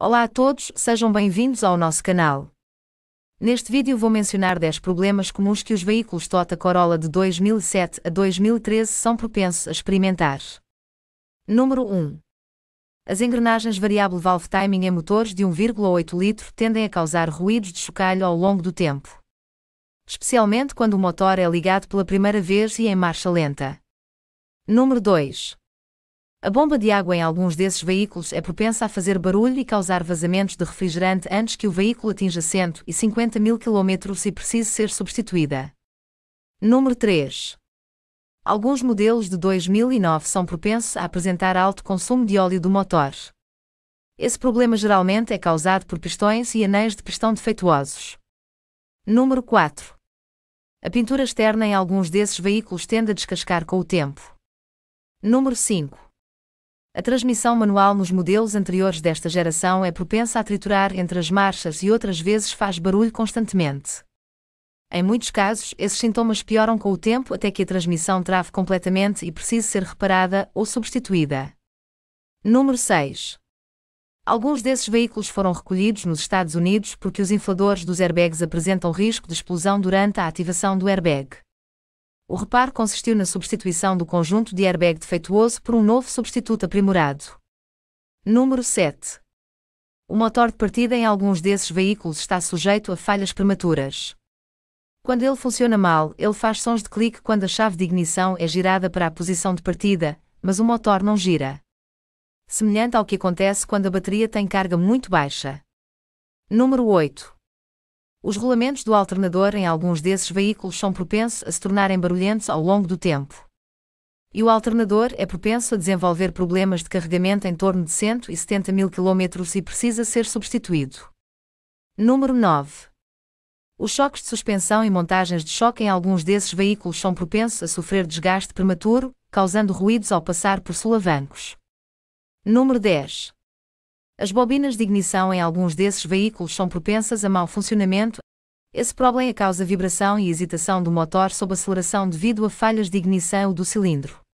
Olá a todos, sejam bem-vindos ao nosso canal. Neste vídeo vou mencionar 10 problemas comuns que os veículos Toyota Corolla de 2007 a 2013 são propensos a experimentar. Número 1. As engrenagens variável valve timing em motores de 1,8 litro tendem a causar ruídos de chocalho ao longo do tempo. Especialmente quando o motor é ligado pela primeira vez e em marcha lenta. Número 2. A bomba de água em alguns desses veículos é propensa a fazer barulho e causar vazamentos de refrigerante antes que o veículo atinja 150 mil km e precise ser substituída. Número 3. Alguns modelos de 2009 são propensos a apresentar alto consumo de óleo do motor. Esse problema geralmente é causado por pistões e anéis de pistão defeituosos. Número 4. A pintura externa em alguns desses veículos tende a descascar com o tempo. Número 5. A transmissão manual nos modelos anteriores desta geração é propensa a triturar entre as marchas e outras vezes faz barulho constantemente. Em muitos casos, esses sintomas pioram com o tempo até que a transmissão trave completamente e precise ser reparada ou substituída. Número 6. Alguns desses veículos foram recolhidos nos Estados Unidos porque os infladores dos airbags apresentam risco de explosão durante a ativação do airbag. O reparo consistiu na substituição do conjunto de airbag defeituoso por um novo substituto aprimorado. Número 7. O motor de partida em alguns desses veículos está sujeito a falhas prematuras. Quando ele funciona mal, ele faz sons de clique quando a chave de ignição é girada para a posição de partida, mas o motor não gira. Semelhante ao que acontece quando a bateria tem carga muito baixa. Número 8. Os rolamentos do alternador em alguns desses veículos são propensos a se tornarem barulhentos ao longo do tempo. E o alternador é propenso a desenvolver problemas de carregamento em torno de 170 mil km e precisa ser substituído. Número 9. Os choques de suspensão e montagens de choque em alguns desses veículos são propensos a sofrer desgaste prematuro, causando ruídos ao passar por solavancos. Número 10. As bobinas de ignição em alguns desses veículos são propensas a mau funcionamento esse problema causa vibração e hesitação do motor sob aceleração devido a falhas de ignição do cilindro.